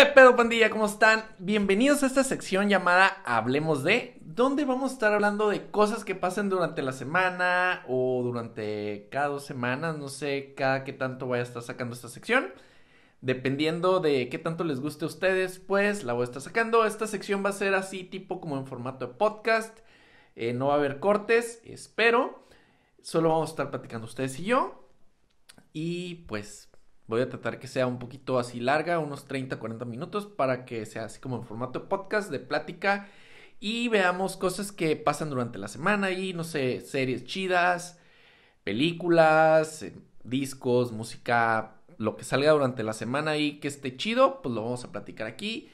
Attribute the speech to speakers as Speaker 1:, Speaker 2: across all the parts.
Speaker 1: ¿Qué pedo pandilla? ¿Cómo están? Bienvenidos a esta sección llamada Hablemos de, ¿Dónde vamos a estar hablando de cosas que pasen durante la semana o durante cada dos semanas, no sé, cada qué tanto voy a estar sacando esta sección. Dependiendo de qué tanto les guste a ustedes, pues la voy a estar sacando. Esta sección va a ser así tipo como en formato de podcast. Eh, no va a haber cortes, espero. Solo vamos a estar platicando ustedes y yo. Y pues Voy a tratar que sea un poquito así larga, unos 30, 40 minutos, para que sea así como en formato de podcast de plática y veamos cosas que pasan durante la semana y, no sé, series chidas, películas, eh, discos, música, lo que salga durante la semana y que esté chido, pues lo vamos a platicar aquí.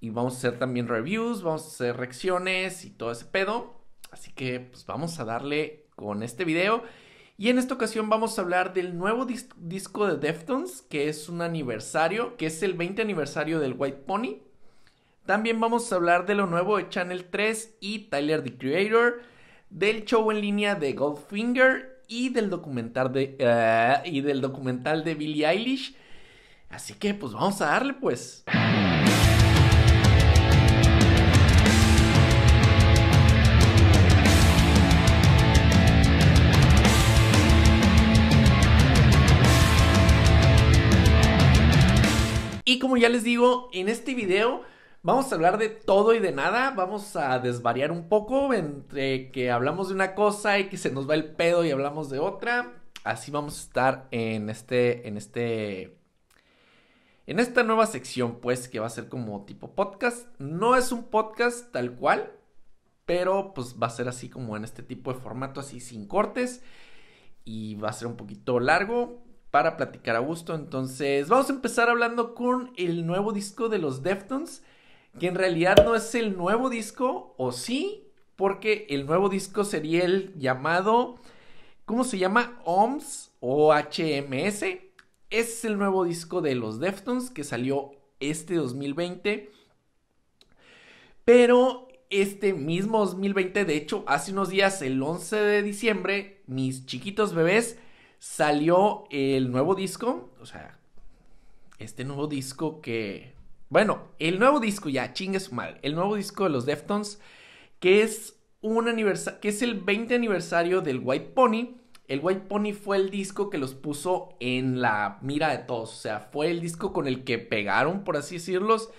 Speaker 1: Y vamos a hacer también reviews, vamos a hacer reacciones y todo ese pedo. Así que pues vamos a darle con este video. Y en esta ocasión vamos a hablar del nuevo disco de Deftones, que es un aniversario, que es el 20 aniversario del White Pony. También vamos a hablar de lo nuevo de Channel 3 y Tyler the Creator, del show en línea de Goldfinger y del documental de, ah, y del documental de Billie Eilish. Así que pues vamos a darle pues. Y como ya les digo, en este video vamos a hablar de todo y de nada, vamos a desvariar un poco entre que hablamos de una cosa y que se nos va el pedo y hablamos de otra. Así vamos a estar en este, en este, en esta nueva sección, pues, que va a ser como tipo podcast. No es un podcast tal cual, pero pues va a ser así como en este tipo de formato, así sin cortes. Y va a ser un poquito largo, para platicar a gusto. Entonces, vamos a empezar hablando con el nuevo disco de los Deftones, que en realidad no es el nuevo disco, o sí, porque el nuevo disco sería el llamado, ¿cómo se llama? OMS o HMS. es el nuevo disco de los Deftones que salió este 2020. Pero este mismo 2020, de hecho, hace unos días, el 11 de diciembre, mis chiquitos bebés Salió el nuevo disco, o sea, este nuevo disco que... Bueno, el nuevo disco ya, chingues mal. El nuevo disco de los Deftones, que es un aniversario, que es el 20 aniversario del White Pony. El White Pony fue el disco que los puso en la mira de todos. O sea, fue el disco con el que pegaron, por así decirlos.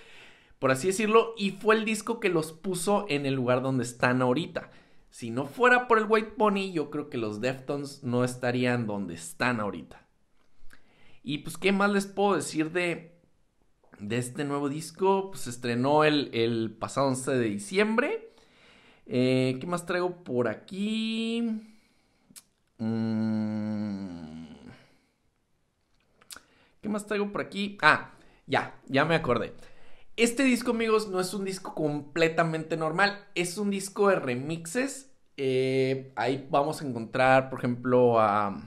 Speaker 1: Por así decirlo. Y fue el disco que los puso en el lugar donde están ahorita. Si no fuera por el White Pony, yo creo que los Deftones no estarían donde están ahorita. Y pues, ¿qué más les puedo decir de, de este nuevo disco? Pues se estrenó el, pasado 11 de diciembre. Eh, ¿Qué más traigo por aquí? Mm. ¿Qué más traigo por aquí? Ah, ya, ya me acordé. Este disco, amigos, no es un disco completamente normal, es un disco de remixes. Eh, ahí vamos a encontrar, por ejemplo, a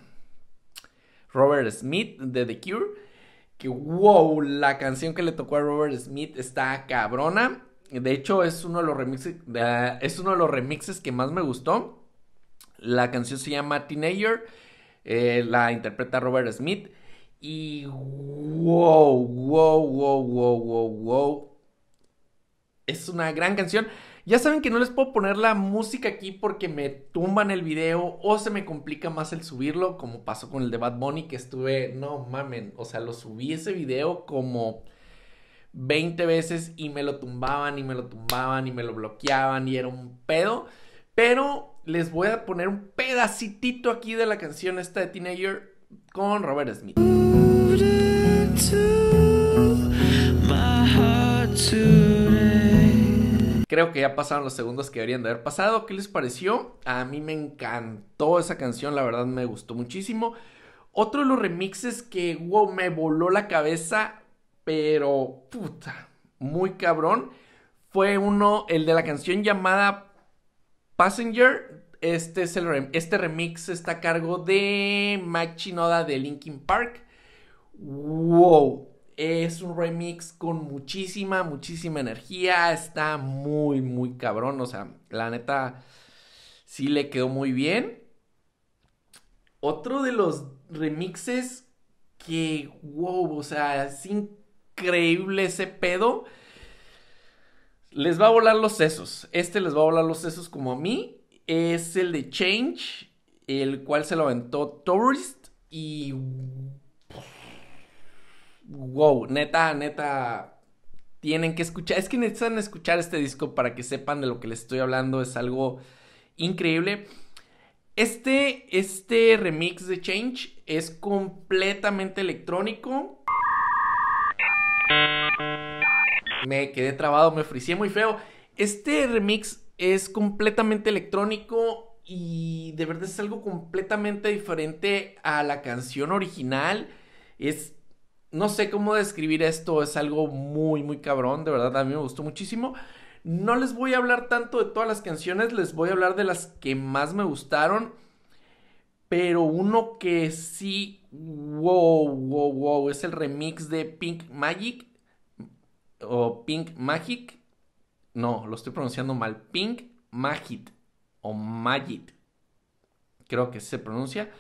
Speaker 1: Robert Smith de The Cure. Que wow, la canción que le tocó a Robert Smith está cabrona. De hecho, es uno de los remixes, es uno de los remixes que más me gustó. La canción se llama Teenager. Eh, la interpreta Robert Smith. Y wow, wow, wow, wow, wow, wow. Es una gran canción. Ya saben que no les puedo poner la música aquí porque me tumban el video o se me complica más el subirlo, como pasó con el de Bad Bunny que estuve, no mamen, o sea, lo subí ese video como 20 veces y me lo tumbaban y me lo tumbaban y me lo bloqueaban y era un pedo, pero les voy a poner un pedacitito aquí de la canción esta de Teenager con Robert Smith. Creo que ya pasaron los segundos que deberían de haber pasado. ¿Qué les pareció? A mí me encantó esa canción, la verdad me gustó muchísimo. Otro de los remixes que me voló la cabeza, pero puta, muy cabrón, fue uno, el de la canción llamada Passenger. Este, es el este remix está a cargo de Mike Chinoda de Linkin Park wow. Es un remix con muchísima, muchísima energía. Está muy, muy cabrón. O sea, la neta, sí le quedó muy bien. Otro de los remixes que, wow, o sea, es increíble ese pedo. Les va a volar los sesos. Este les va a volar los sesos como a mí. Es el de Change, el cual se lo aventó Tourist. Y wow, neta, neta, tienen que escuchar, es que necesitan escuchar este disco para que sepan de lo que les estoy hablando, es algo increíble. Este, este remix de Change es completamente electrónico. Me quedé trabado, me fricié muy feo. Este remix es completamente electrónico y de verdad es algo completamente diferente a la canción original. Es no sé cómo describir esto, es algo muy, muy cabrón, de verdad, a mí me gustó muchísimo. No les voy a hablar tanto de todas las canciones, les voy a hablar de las que más me gustaron. Pero uno que sí, wow, wow, wow, es el remix de Pink Magic. O Pink Magic. No, lo estoy pronunciando mal. Pink Magic. O Magic. Creo que se pronuncia.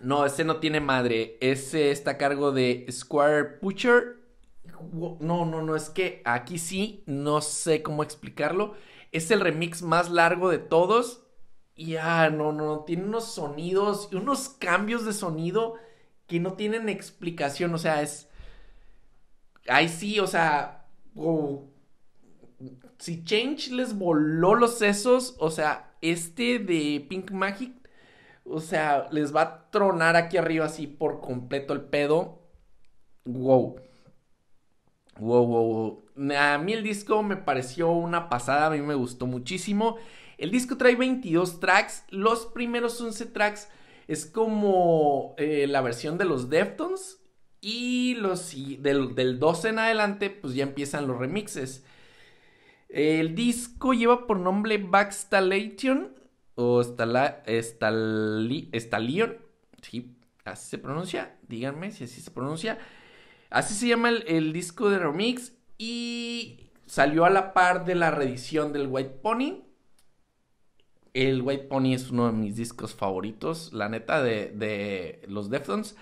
Speaker 1: No, ese no tiene madre. Ese está a cargo de Squire Butcher. No, no, no, es que aquí sí, no sé cómo explicarlo. Es el remix más largo de todos. Y ah, no, no, tiene unos sonidos y unos cambios de sonido que no tienen explicación. O sea, es. Ahí sí, o sea. Si Change les voló los sesos, o sea, este de Pink Magic o sea, les va a tronar aquí arriba así por completo el pedo. Wow. Wow, wow, wow. A mí el disco me pareció una pasada, a mí me gustó muchísimo. El disco trae 22 tracks, los primeros 11 tracks es como eh, la versión de los Deftones y los del, 12 en adelante pues ya empiezan los remixes. El disco lleva por nombre Backstallation o Stala, sí, así se pronuncia, díganme si así se pronuncia. Así se llama el, disco de remix y salió a la par de la reedición del White Pony. El White Pony es uno de mis discos favoritos, la neta, de, los Deftones.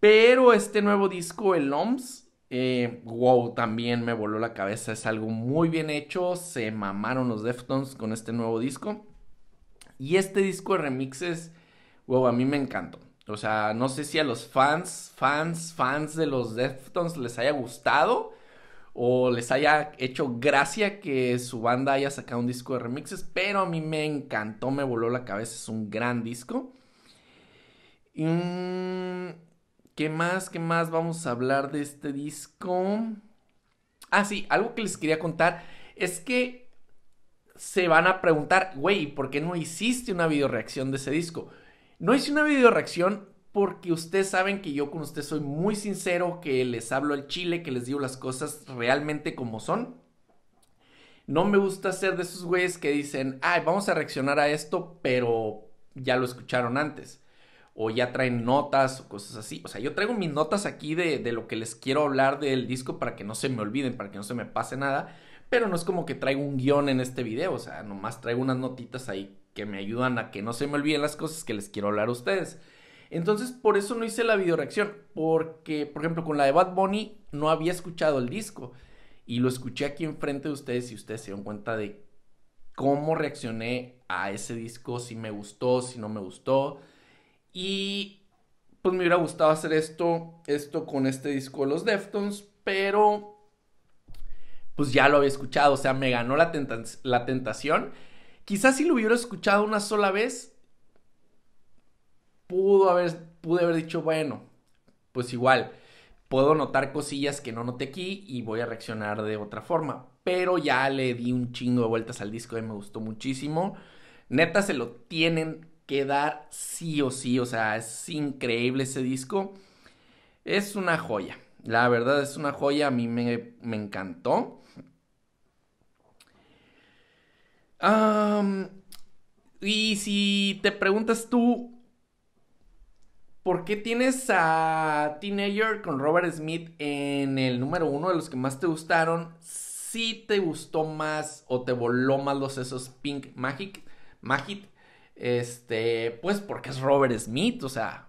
Speaker 1: Pero este nuevo disco, el OMS, eh, wow, también me voló la cabeza. Es algo muy bien hecho. Se mamaron los Deftones con este nuevo disco. Y este disco de remixes, wow, a mí me encantó. O sea, no sé si a los fans, fans, fans de los Deftones les haya gustado o les haya hecho gracia que su banda haya sacado un disco de remixes, pero a mí me encantó, me voló la cabeza, es un gran disco. ¿Qué más? ¿Qué más vamos a hablar de este disco? Ah, sí, algo que les quería contar es que se van a preguntar, güey, ¿por qué no hiciste una videoreacción de ese disco? No hice una videoreacción porque ustedes saben que yo con ustedes soy muy sincero, que les hablo al chile, que les digo las cosas realmente como son. No me gusta ser de esos güeyes que dicen, ay, vamos a reaccionar a esto, pero ya lo escucharon antes. O ya traen notas o cosas así. O sea, yo traigo mis notas aquí de, de lo que les quiero hablar del disco para que no se me olviden, para que no se me pase nada pero no es como que traigo un guión en este video, o sea, nomás traigo unas notitas ahí que me ayudan a que no se me olviden las cosas que les quiero hablar a ustedes. Entonces, por eso no hice la video reacción, porque, por ejemplo, con la de Bad Bunny no había escuchado el disco y lo escuché aquí enfrente de ustedes y ustedes se dieron cuenta de cómo reaccioné a ese disco, si me gustó, si no me gustó. Y pues me hubiera gustado hacer esto, esto con este disco de los Deftones, pero pues ya lo había escuchado, o sea, me ganó la, tentación. Quizás si lo hubiera escuchado una sola vez, pudo haber, pude haber dicho, bueno, pues igual, puedo notar cosillas que no noté aquí y voy a reaccionar de otra forma. Pero ya le di un chingo de vueltas al disco y me gustó muchísimo. Neta, se lo tienen que dar sí o sí, o sea, es increíble ese disco. Es una joya, la verdad es una joya, a mí me, me encantó. y si te preguntas tú, ¿por qué tienes a Teenager con Robert Smith en el número uno de los que más te gustaron? Si te gustó más o te voló más los esos Pink Magic, Magic, este, pues porque es Robert Smith, o sea,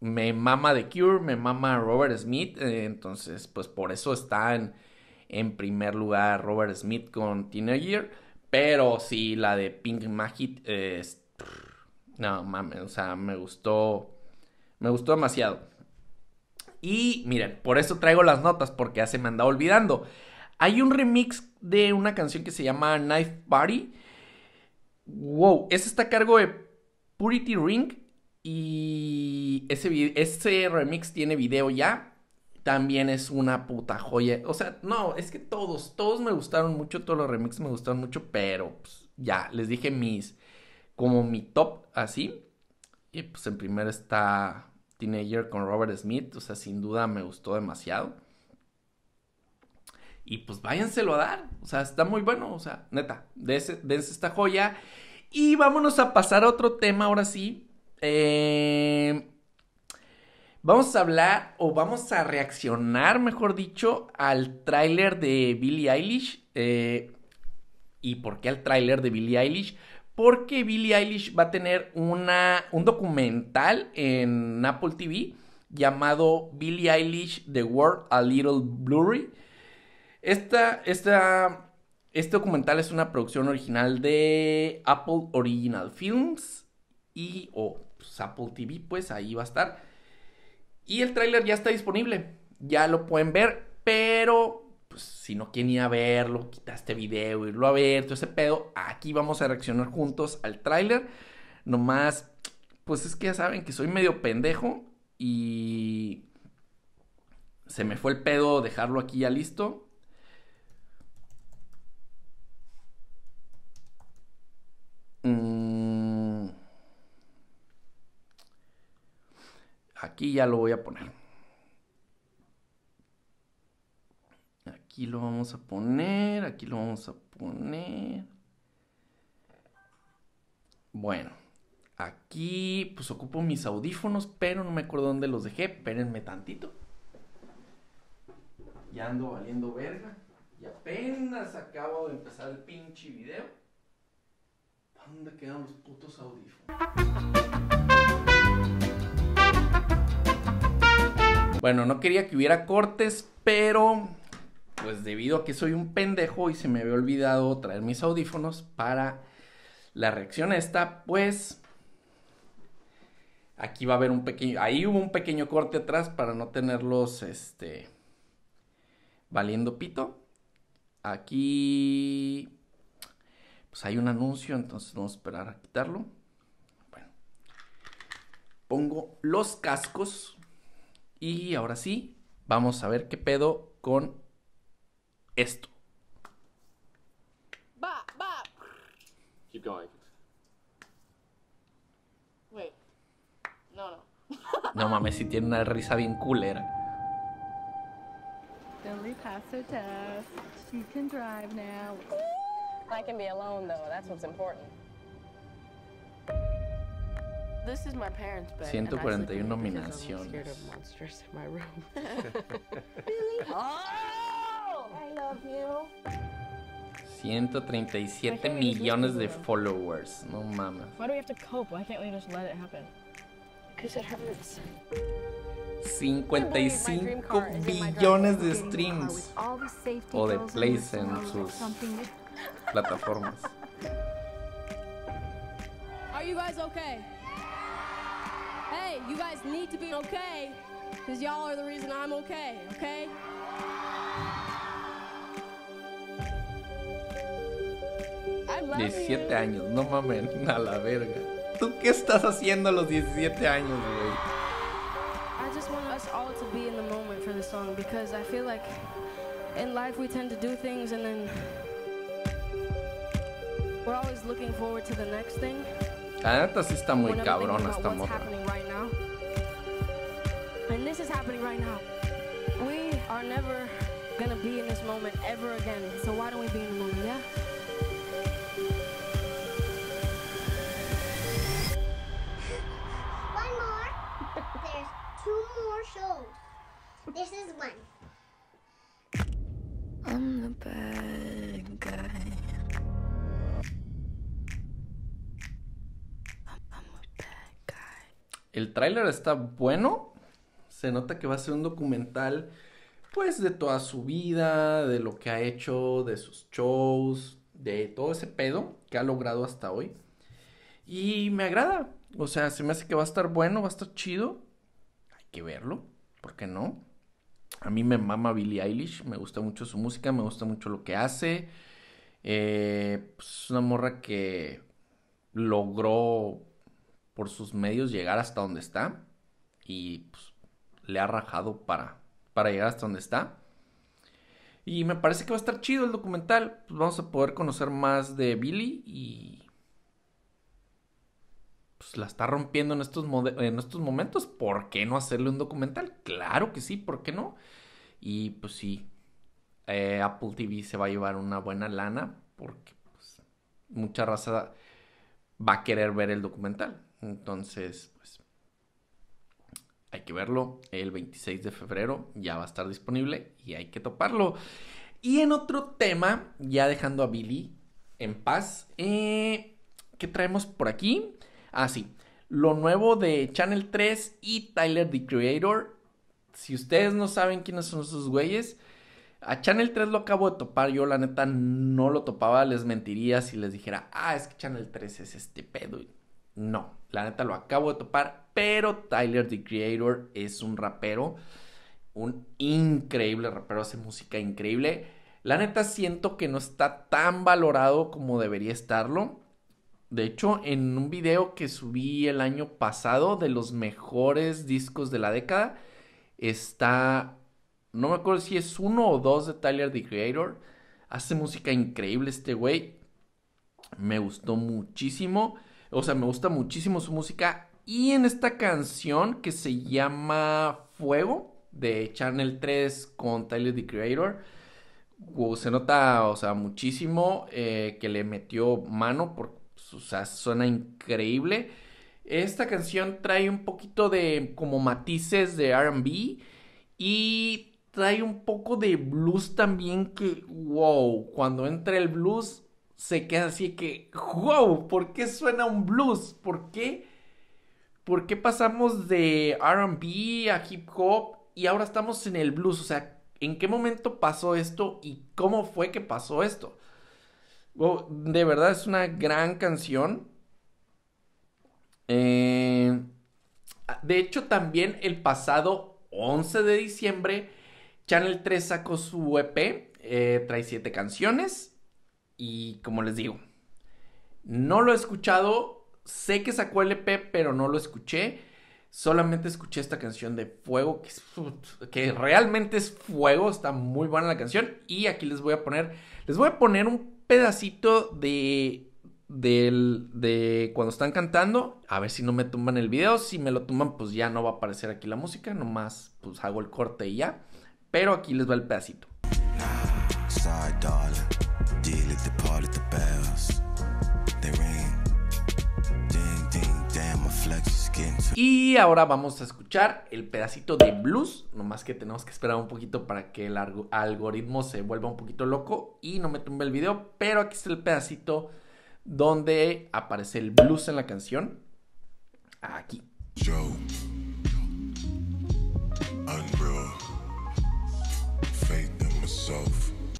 Speaker 1: me mama The Cure, me mama Robert Smith, eh, entonces pues por eso está en, en primer lugar Robert Smith con Teenager. Pero sí, la de Pink Magic No, mames, o sea, me gustó... Me gustó demasiado. Y miren, por eso traigo las notas, porque ya se me andaba olvidando. Hay un remix de una canción que se llama Knife Party. Wow, ese está a cargo de Purity Ring. Y ese, ese remix tiene video ya también es una puta joya. O sea, no, es que todos, todos me gustaron mucho, todos los remixes me gustaron mucho, pero pues, ya, les dije mis, como mi top así. Y pues en primero está Teenager con Robert Smith, o sea, sin duda me gustó demasiado. Y pues váyanselo a dar, o sea, está muy bueno, o sea, neta, dense, dense esta joya. Y vámonos a pasar a otro tema ahora sí. Eh, Vamos a hablar o vamos a reaccionar, mejor dicho, al tráiler de Billie Eilish. Eh, ¿Y por qué al tráiler de Billie Eilish? Porque Billie Eilish va a tener una, un documental en Apple TV llamado Billie Eilish The World A Little Blurry. Esta, esta, este documental es una producción original de Apple Original Films y, o pues, Apple TV, pues ahí va a estar. Y el tráiler ya está disponible, ya lo pueden ver, pero pues, si no quieren ir a verlo, quitaste este video, irlo a ver, todo ese pedo, aquí vamos a reaccionar juntos al tráiler. Nomás, pues es que ya saben que soy medio pendejo y se me fue el pedo dejarlo aquí ya listo. Aquí ya lo voy a poner. Aquí lo vamos a poner, aquí lo vamos a poner. Bueno, aquí pues ocupo mis audífonos, pero no me acuerdo dónde los dejé. Espérenme tantito. Ya ando valiendo verga. Y apenas acabo de empezar el pinche video. ¿Dónde quedan los putos audífonos? Bueno, no quería que hubiera cortes, pero pues debido a que soy un pendejo y se me había olvidado traer mis audífonos para la reacción esta, pues aquí va a haber un pequeño, ahí hubo un pequeño corte atrás para no tenerlos, este, valiendo pito. Aquí, pues hay un anuncio, entonces vamos a esperar a quitarlo. Bueno, pongo los cascos. Y ahora sí, vamos a ver qué pedo con esto. Va, va. Keep going. Wait. No, no. no mames, si tiene una risa bien culera. Billy passed her test. She can drive now. I can be alone though. That's what's important. 141 nominaciones. Oh, I love you. 137 millones de followers. No mames. Why do we have to cope? Why can't we just let it happen? Because it hurts 55 billones de streams o de plays en sus plataformas. Are you guys okay? you guys need to be okay because y'all are the reason I'm okay, okay?
Speaker 2: Seventeen
Speaker 1: 7 años, no mames, a la verga. ¿Tú qué estás haciendo a los 17 años, güey? I just want us all to be in the moment for the song because I feel like in life we tend to do things and then we're always looking forward to the next thing. La neta sí está muy cabrona esta morra. And this is happening right now. We are never gonna be in this moment ever again. So why don't we be in the moment, yeah? One more. There's two more shows. This is one. I'm the best. El tráiler está bueno. Se nota que va a ser un documental, pues, de toda su vida, de lo que ha hecho, de sus shows, de todo ese pedo que ha logrado hasta hoy. Y me agrada. O sea, se me hace que va a estar bueno, va a estar chido. Hay que verlo, ¿por qué no? A mí me mama Billie Eilish, me gusta mucho su música, me gusta mucho lo que hace. Eh, pues, es una morra que logró por sus medios llegar hasta donde está y pues, le ha rajado para, para llegar hasta donde está. Y me parece que va a estar chido el documental. Pues vamos a poder conocer más de Billy y. Pues la está rompiendo en estos, en estos momentos. ¿Por qué no hacerle un documental? Claro que sí, ¿por qué no? Y pues sí, eh, Apple TV se va a llevar una buena lana porque pues, mucha raza va a querer ver el documental. Entonces, pues hay que verlo. El 26 de febrero ya va a estar disponible y hay que toparlo. Y en otro tema, ya dejando a Billy en paz, eh, ¿qué traemos por aquí? Ah, sí, lo nuevo de Channel 3 y Tyler the Creator. Si ustedes no saben quiénes son esos güeyes, a Channel 3 lo acabo de topar. Yo, la neta, no lo topaba. Les mentiría si les dijera, ah, es que Channel 3 es este pedo. No, la neta lo acabo de topar, pero Tyler the Creator es un rapero, un increíble rapero, hace música increíble. La neta siento que no está tan valorado como debería estarlo. De hecho, en un video que subí el año pasado de los mejores discos de la década, está, no me acuerdo si es uno o dos de Tyler the Creator. Hace música increíble este güey. Me gustó muchísimo. O sea, me gusta muchísimo su música. Y en esta canción que se llama Fuego de Channel 3 con Tyler the Creator. se nota, o sea, muchísimo eh, que le metió mano, por, pues, o sea, suena increíble. Esta canción trae un poquito de como matices de RB y trae un poco de blues también que, wow, cuando entra el blues se queda así que, wow, ¿por qué suena un blues? ¿Por qué? ¿Por qué pasamos de RB a hip hop y ahora estamos en el blues? O sea, ¿en qué momento pasó esto y cómo fue que pasó esto? Oh, de verdad es una gran canción. Eh, de hecho, también el pasado 11 de diciembre, Channel 3 sacó su EP, eh, trae siete canciones y como les digo, no lo he escuchado. Sé que sacó el e pero no lo escuché. Solamente escuché esta canción de Fuego, que, realmente es Fuego. Está muy buena la canción. Y aquí les voy a poner, les voy a poner un pedacito de, de cuando están cantando. A ver si no me tumban el video. Si me lo tumban, pues ya no va a aparecer aquí la música. Nomás, pues hago el corte y ya. Pero aquí les va el pedacito. Y ahora vamos a escuchar el pedacito de blues, nomás que tenemos que esperar un poquito para que el algoritmo se vuelva un poquito loco y no me tumbe el video, pero aquí está el pedacito donde aparece el blues en la canción. Aquí.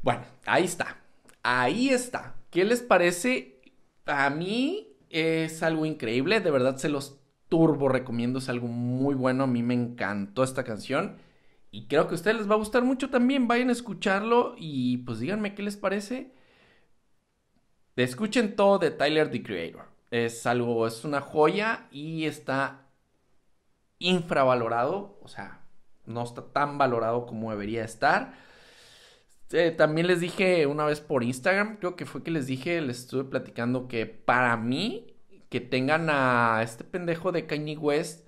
Speaker 1: Bueno, ahí está ahí está. ¿Qué les parece? A mí es algo increíble, de verdad se los turbo recomiendo, es algo muy bueno, a mí me encantó esta canción y creo que a ustedes les va a gustar mucho también, vayan a escucharlo y pues díganme qué les parece. Escuchen todo de Tyler the Creator. Es algo, es una joya y está infravalorado, o sea, no está tan valorado como debería estar. Eh, también les dije una vez por Instagram, creo que fue que les dije, les estuve platicando que para mí, que tengan a este pendejo de Kanye West,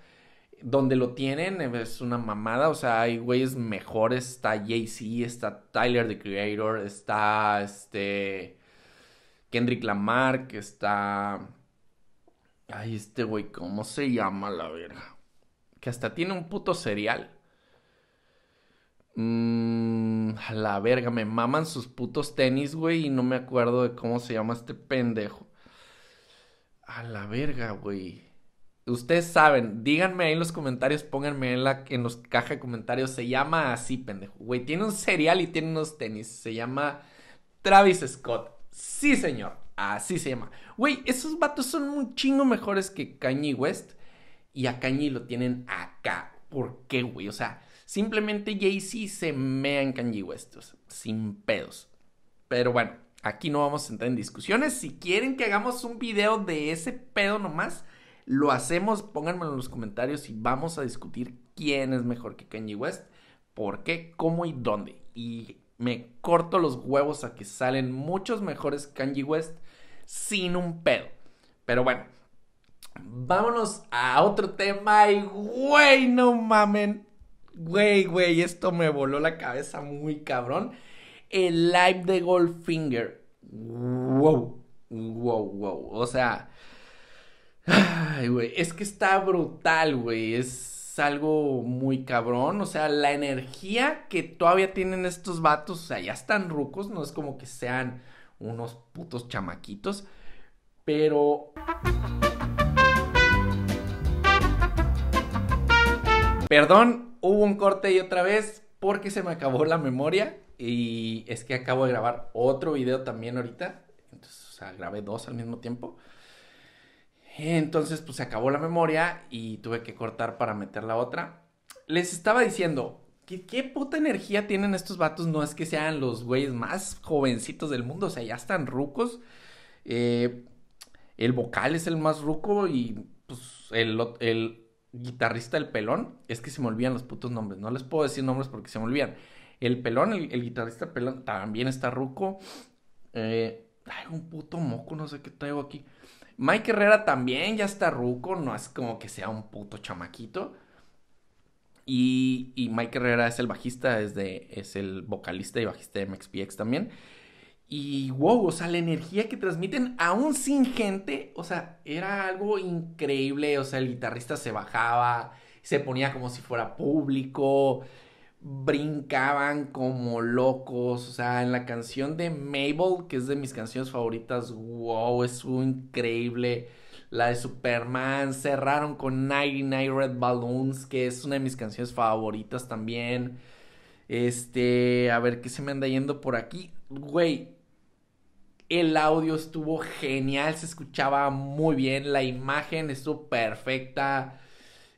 Speaker 1: donde lo tienen, es una mamada. O sea, hay güeyes mejores. Está Jay-Z, está Tyler the Creator, está este. Kendrick Lamar, que está. Ay, este güey, ¿cómo se llama la verga? Que hasta tiene un puto serial. Mmm, a la verga, me maman sus putos tenis, güey, y no me acuerdo de cómo se llama este pendejo. A la verga, güey. Ustedes saben, díganme ahí en los comentarios, pónganme en la en los caja de comentarios, se llama así, pendejo. Güey, tiene un cereal y tiene unos tenis, se llama Travis Scott. Sí, señor, así se llama. Güey, esos vatos son un chingo mejores que Kanye West y a Kanye lo tienen acá. ¿Por qué, güey? O sea, Simplemente Jay-Z se mea en Kanye West, sin pedos. Pero bueno, aquí no vamos a entrar en discusiones. Si quieren que hagamos un video de ese pedo nomás, lo hacemos. Pónganmelo en los comentarios y vamos a discutir quién es mejor que Kanye West, por qué, cómo y dónde. Y me corto los huevos a que salen muchos mejores Kanye West sin un pedo. Pero bueno, vámonos a otro tema y güey, no mamen. Güey, güey, esto me voló la cabeza muy cabrón. El live de Goldfinger. Wow, wow, wow. O sea, ay, güey, es que está brutal, güey. Es algo muy cabrón. O sea, la energía que todavía tienen estos vatos, o sea, ya están rucos, no es como que sean unos putos chamaquitos, pero. Perdón, hubo un corte y otra vez porque se me acabó la memoria y es que acabo de grabar otro video también ahorita. Entonces, o sea, grabé dos al mismo tiempo. Entonces, pues se acabó la memoria y tuve que cortar para meter la otra. Les estaba diciendo, ¿qué, qué puta energía tienen estos vatos? No es que sean los güeyes más jovencitos del mundo, o sea, ya están rucos. Eh, el vocal es el más ruco y pues el, el guitarrista El Pelón, es que se me olvidan los putos nombres, no les puedo decir nombres porque se me olvidan. El Pelón, el, el guitarrista Pelón, también está ruco. Eh, ay, un puto moco, no sé qué traigo aquí. Mike Herrera también ya está ruco, no es como que sea un puto chamaquito. Y, Mike Herrera es el bajista, es, es el vocalista y bajista de MXPX también. Y wow, o sea, la energía que transmiten, aún sin gente, o sea, era algo increíble. O sea, el guitarrista se bajaba, se ponía como si fuera público, brincaban como locos. O sea, en la canción de Mabel, que es de mis canciones favoritas, wow, es increíble. La de Superman, cerraron con 99 Red Balloons, que es una de mis canciones favoritas también. Este, a ver qué se me anda yendo por aquí. Güey, el audio estuvo genial, se escuchaba muy bien, la imagen estuvo perfecta.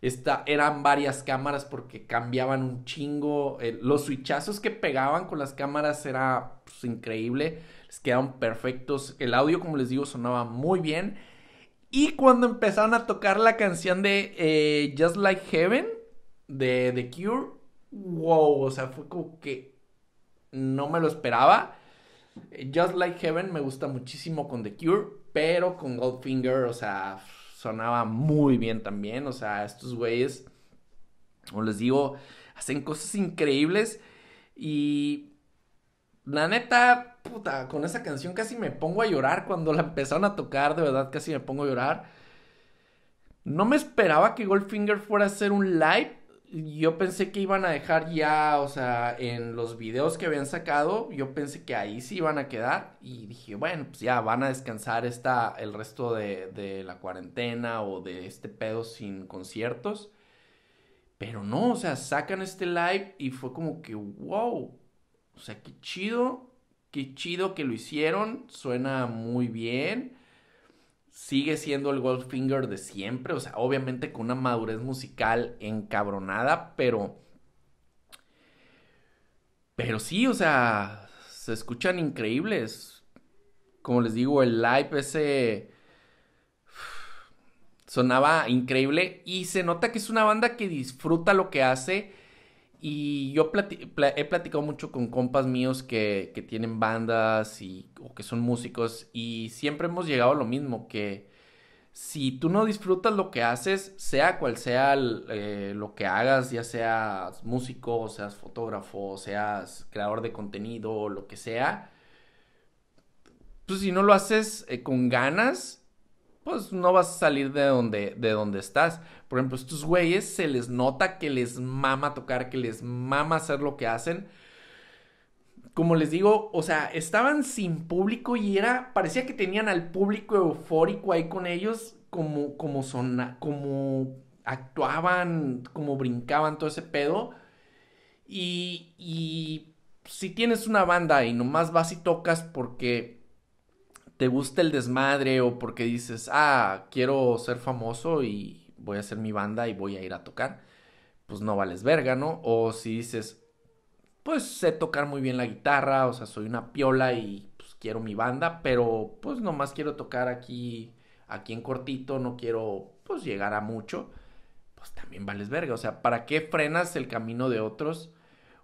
Speaker 1: Esta, eran varias cámaras porque cambiaban un chingo. Eh, los switchazos que pegaban con las cámaras era pues, increíble. Les quedaron perfectos. El audio, como les digo, sonaba muy bien. Y cuando empezaron a tocar la canción de eh, Just Like Heaven de The Cure, wow, o sea, fue como que no me lo esperaba. Just Like Heaven me gusta muchísimo con The Cure, pero con Goldfinger, o sea, sonaba muy bien también. O sea, estos güeyes, como les digo, hacen cosas increíbles. Y la neta, puta, con esa canción casi me pongo a llorar. Cuando la empezaron a tocar, de verdad, casi me pongo a llorar. No me esperaba que Goldfinger fuera a hacer un live yo pensé que iban a dejar ya, o sea, en los videos que habían sacado, yo pensé que ahí sí iban a quedar y dije, bueno, pues ya van a descansar esta, el resto de, de la cuarentena o de este pedo sin conciertos. Pero no, o sea, sacan este live y fue como que, wow, o sea, qué chido, qué chido que lo hicieron, suena muy bien sigue siendo el Goldfinger de siempre, o sea, obviamente con una madurez musical encabronada, pero... Pero sí, o sea, se escuchan increíbles. Como les digo, el live ese sonaba increíble y se nota que es una banda que disfruta lo que hace y yo he platicado mucho con compas míos que, tienen bandas y, o que son músicos y siempre hemos llegado a lo mismo, que si tú no disfrutas lo que haces, sea cual sea eh, lo que hagas, ya seas músico, seas fotógrafo, seas creador de contenido, o lo que sea, pues si no lo haces eh, con ganas, pues no vas a salir de donde, de donde estás. Por ejemplo, estos güeyes se les nota que les mama tocar, que les mama hacer lo que hacen. Como les digo, o sea, estaban sin público y era, parecía que tenían al público eufórico ahí con ellos, como, como, son, como actuaban, como brincaban, todo ese pedo. Y, y si tienes una banda y nomás vas y tocas porque te gusta el desmadre o porque dices, ah, quiero ser famoso y voy a hacer mi banda y voy a ir a tocar, pues no vales verga, ¿no? O si dices, pues sé tocar muy bien la guitarra, o sea, soy una piola y pues quiero mi banda, pero pues nomás quiero tocar aquí, aquí en cortito, no quiero pues llegar a mucho, pues también vales verga, o sea, ¿para qué frenas el camino de otros?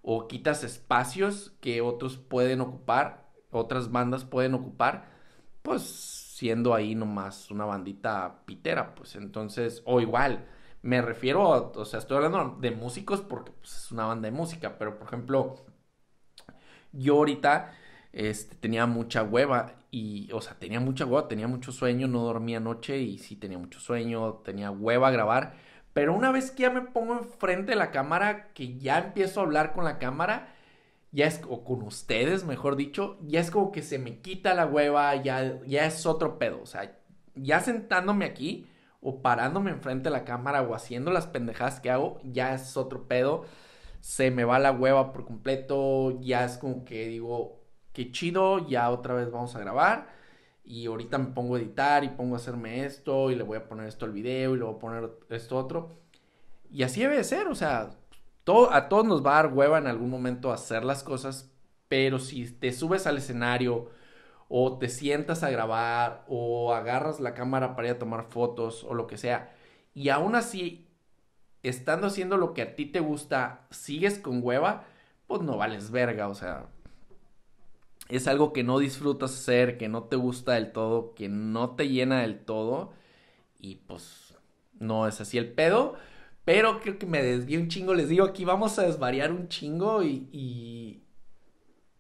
Speaker 1: o quitas espacios que otros pueden ocupar, otras bandas pueden ocupar pues siendo ahí nomás una bandita pitera, pues entonces, o igual, me refiero, o sea, estoy hablando de músicos porque pues, es una banda de música, pero por ejemplo, yo ahorita este, tenía mucha hueva y, o sea, tenía mucha hueva, tenía mucho sueño, no dormía anoche y sí tenía mucho sueño, tenía hueva a grabar, pero una vez que ya me pongo enfrente de la cámara, que ya empiezo a hablar con la cámara, ya es, o con ustedes, mejor dicho, ya es como que se me quita la hueva, ya, ya es otro pedo, o sea, ya sentándome aquí o parándome enfrente de la cámara o haciendo las pendejadas que hago, ya es otro pedo, se me va la hueva por completo, ya es como que digo, qué chido, ya otra vez vamos a grabar. Y ahorita me pongo a editar y pongo a hacerme esto y le voy a poner esto al video y le voy a poner esto otro. Y así debe ser, o sea, a todos nos va a dar hueva en algún momento hacer las cosas, pero si te subes al escenario o te sientas a grabar o agarras la cámara para ir a tomar fotos o lo que sea, y aún así, estando haciendo lo que a ti te gusta, sigues con hueva, pues no vales verga, o sea, es algo que no disfrutas hacer, que no te gusta del todo, que no te llena del todo, y pues no es así el pedo. Pero creo que me desvié un chingo. Les digo, aquí vamos a desvariar un chingo y.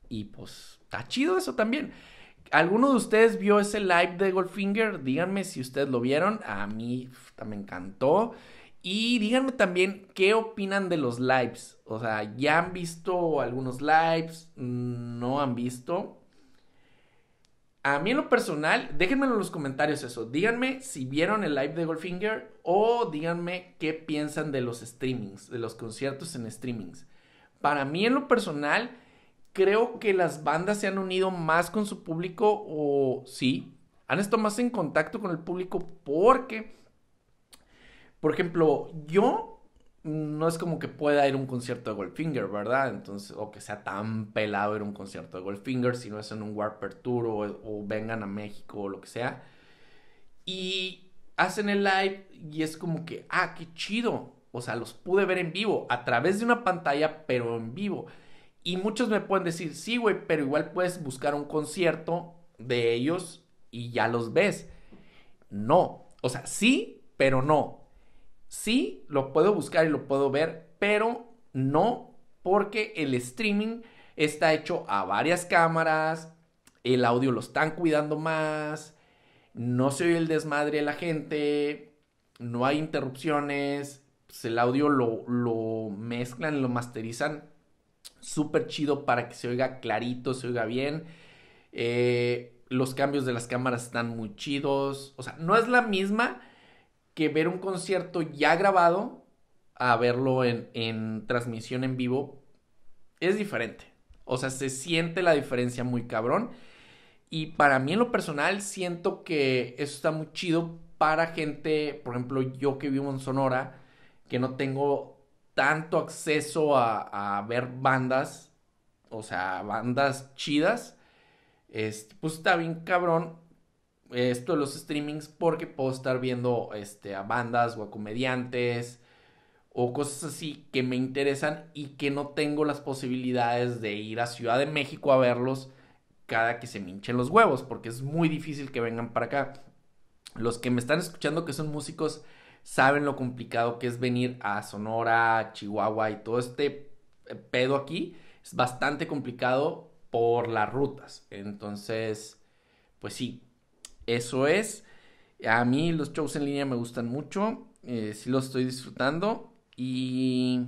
Speaker 1: Y, pues, está chido eso también. ¿Alguno de ustedes vio ese live de Goldfinger? Díganme si ustedes lo vieron. A mí me encantó. Y díganme también qué opinan de los lives. O sea, ¿ya han visto algunos lives? Mm, ¿No han visto? A mí en lo personal, déjenmelo en los comentarios eso. Díganme si vieron el live de Goldfinger o díganme qué piensan de los streamings, de los conciertos en streamings. Para mí en lo personal, creo que las bandas se han unido más con su público o sí, han estado más en contacto con el público porque, por ejemplo, yo no es como que pueda ir a un concierto de Goldfinger, ¿verdad? Entonces, o que sea tan pelado ir a un concierto de Goldfinger, si no es en un Warper Tour o, o, vengan a México o lo que sea. Y hacen el live y es como que, ah, qué chido. O sea, los pude ver en vivo, a través de una pantalla, pero en vivo. Y muchos me pueden decir, sí, güey, pero igual puedes buscar un concierto de ellos y ya los ves. No, o sea, sí, pero no Sí, lo puedo buscar y lo puedo ver, pero no porque el streaming está hecho a varias cámaras, el audio lo están cuidando más, no se oye el desmadre de la gente, no hay interrupciones, pues, el audio lo, mezclan, lo masterizan súper chido para que se oiga clarito, se oiga bien. Eh, los cambios de las cámaras están muy chidos, o sea, no es la misma que ver un concierto ya grabado a verlo en, transmisión en vivo es diferente. O sea, se siente la diferencia muy cabrón. Y para mí en lo personal siento que eso está muy chido para gente, por ejemplo, yo que vivo en Sonora, que no tengo tanto acceso a, ver bandas, o sea, bandas chidas, pues está bien cabrón esto de los streamings porque puedo estar viendo este, a bandas o a comediantes o cosas así que me interesan y que no tengo las posibilidades de ir a Ciudad de México a verlos cada que se me hinchen los huevos porque es muy difícil que vengan para acá. Los que me están escuchando que son músicos saben lo complicado que es venir a Sonora, Chihuahua y todo este eh, pedo aquí. Es bastante complicado por las rutas. Entonces, pues sí, eso es. A mí los shows en línea me gustan mucho. Eh, sí los estoy disfrutando. Y.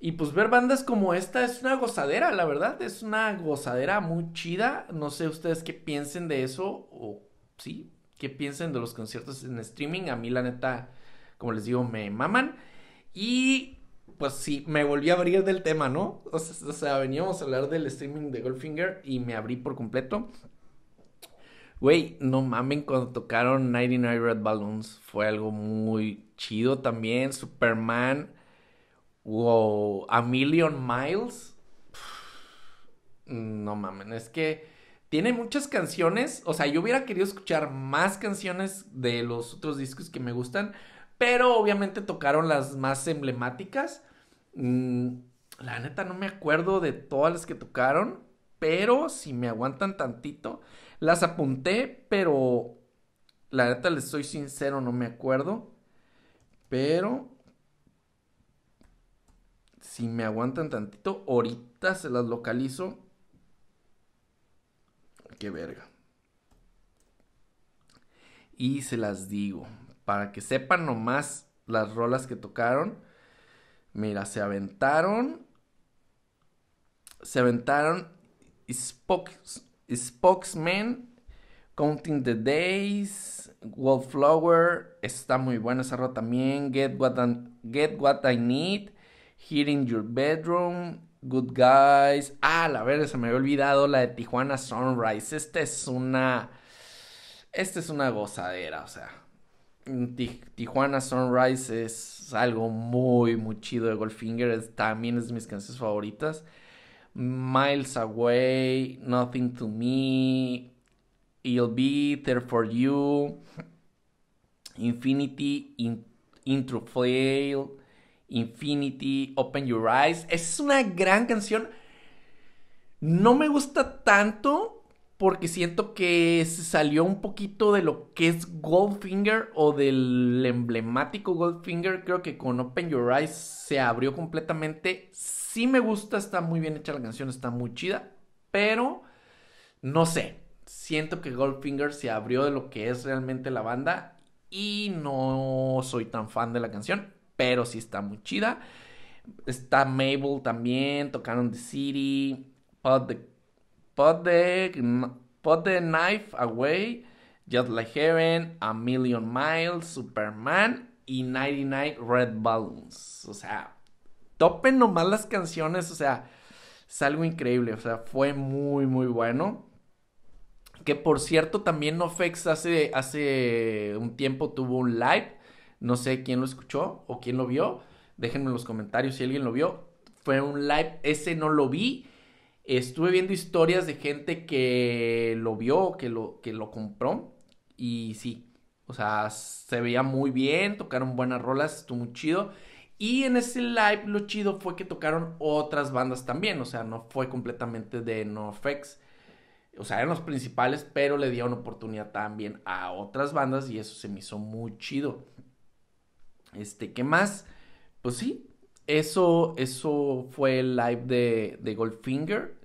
Speaker 1: Y pues ver bandas como esta es una gozadera, la verdad. Es una gozadera muy chida. No sé ustedes qué piensen de eso. O sí, qué piensen de los conciertos en streaming. A mí, la neta, como les digo, me maman. Y pues sí, me volví a abrir del tema, ¿no? sea, o sea veníamos a hablar del streaming de Goldfinger y me abrí por completo. Güey, no mamen, cuando tocaron 99 Red Balloons fue algo muy chido también. Superman, wow, A Million Miles. no mamen, es que tiene muchas canciones. O sea, yo hubiera querido escuchar más canciones de los otros discos que me gustan, pero obviamente tocaron las más emblemáticas. Mm, la neta, no me acuerdo de todas las que tocaron pero si me aguantan tantito, las apunté, pero la neta les soy sincero, no me acuerdo, pero si me aguantan tantito, ahorita se las localizo. Qué verga. Y se las digo, para que sepan nomás las rolas que tocaron. Mira, se aventaron. Se aventaron Spokes, Spokesman, Counting the Days, Wallflower, está muy buena esa rola también, Get What, I, Get What I Need, Hearing Your Bedroom, Good Guys, ah, la verdad, se me había olvidado la de Tijuana Sunrise, esta es una, esta es una gozadera, o sea, mm, Tijuana Sunrise es algo muy, muy chido de Goldfinger, también es de mis canciones favoritas. Miles Away, Nothing to Me, It'll Be There for You, Infinity, in, Intro Fail, Infinity, Open Your Eyes. Es una gran canción. No me gusta tanto porque siento que se salió un poquito de lo que es Goldfinger o del emblemático Goldfinger. Creo que con Open Your Eyes se abrió completamente sí me gusta, está muy bien hecha la canción, está muy chida, pero no sé, siento que Goldfinger se abrió de lo que es realmente la banda y no soy tan fan de la canción, pero sí está muy chida. Está Mabel también, tocaron The City, Put the, Knife Away, Just Like Heaven, A Million Miles, Superman y 99 Red Balloons. O sea, topen nomás las canciones, o sea, es algo increíble, o sea, fue muy, muy bueno. Que por cierto, también Nofex hace, hace un tiempo tuvo un live, no sé quién lo escuchó o quién lo vio, déjenme en los comentarios si alguien lo vio, fue un live, ese no lo vi, estuve viendo historias de gente que lo vio, que lo, que lo compró, y sí, o sea, se veía muy bien, tocaron buenas rolas, estuvo muy chido. Y en ese live lo chido fue que tocaron otras bandas también, o sea, no fue completamente de NoFX. O sea, eran los principales, pero le dieron oportunidad también a otras bandas y eso se me hizo muy chido. Este, ¿qué más? Pues sí, eso, eso fue el live de, de Goldfinger.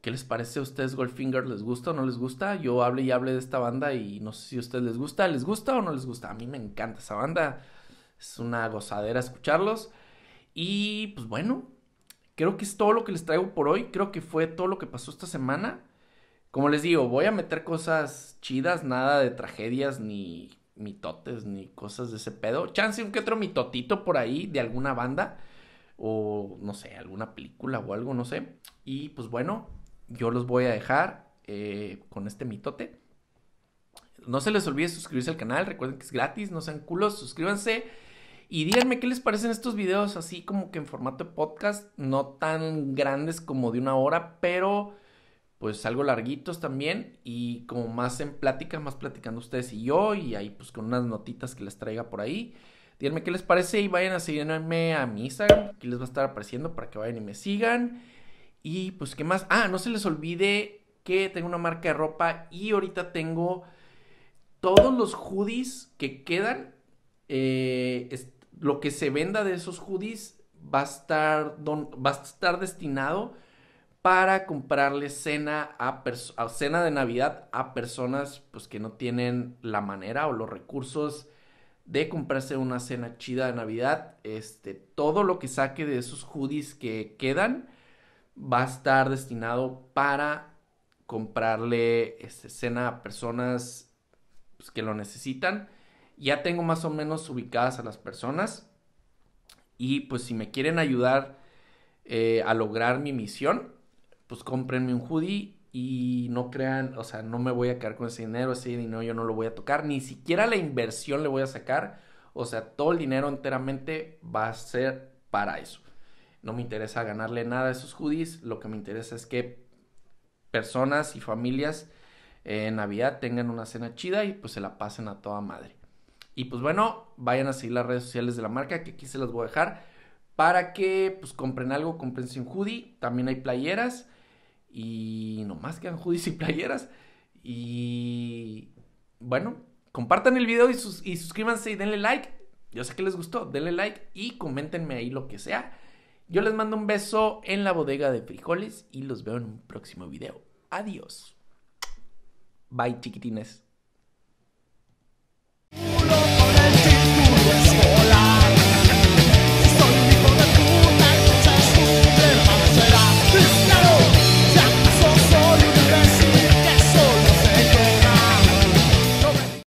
Speaker 1: ¿Qué les parece a ustedes Goldfinger? ¿Les gusta o no les gusta? Yo hablé y hablé de esta banda y no sé si a ustedes les gusta. ¿Les gusta o no les gusta? A mí me encanta esa banda. Es una gozadera escucharlos. Y pues bueno, creo que es todo lo que les traigo por hoy. Creo que fue todo lo que pasó esta semana. Como les digo, voy a meter cosas chidas, nada de tragedias ni mitotes ni cosas de ese pedo. Chance un que otro mitotito por ahí de alguna banda o no sé, alguna película o algo, no sé. Y pues bueno, yo los voy a dejar eh, con este mitote. No se les olvide suscribirse al canal, recuerden que es gratis, no sean culos, suscríbanse. Y díganme qué les parecen estos videos así como que en formato de podcast, no tan grandes como de una hora, pero pues algo larguitos también y como más en plática, más platicando ustedes y yo y ahí pues con unas notitas que les traiga por ahí. Díganme qué les parece y vayan a seguirme a mi Instagram, aquí les va a estar apareciendo para que vayan y me sigan. Y pues qué más, ah, no se les olvide que tengo una marca de ropa y ahorita tengo todos los hoodies que quedan. Eh, lo que se venda de esos hoodies va a estar, va a estar destinado para comprarle cena a, cena de Navidad a personas pues que no tienen la manera o los recursos de comprarse una cena chida de Navidad. Este, todo lo que saque de esos hoodies que quedan va a estar destinado para comprarle este, cena a personas pues, que lo necesitan ya tengo más o menos ubicadas a las personas. Y pues si me quieren ayudar eh, a lograr mi misión, pues cómprenme un hoodie y no crean, o sea, no me voy a quedar con ese dinero, ese dinero yo no lo voy a tocar, ni siquiera la inversión le voy a sacar, o sea, todo el dinero enteramente va a ser para eso. No me interesa ganarle nada a esos hoodies, lo que me interesa es que personas y familias eh, en Navidad tengan una cena chida y pues se la pasen a toda madre. Y pues bueno, vayan a seguir las redes sociales de la marca, que aquí se las voy a dejar, para que pues compren algo, compren sin hoodie, también hay playeras, y nomás quedan hoodies y playeras. Y bueno, compartan el video y, y suscríbanse y denle like. Yo sé que les gustó, denle like y coméntenme ahí lo que sea. Yo les mando un beso en la bodega de frijoles y los veo en un próximo video. Adiós. Bye, chiquitines. Uno con el título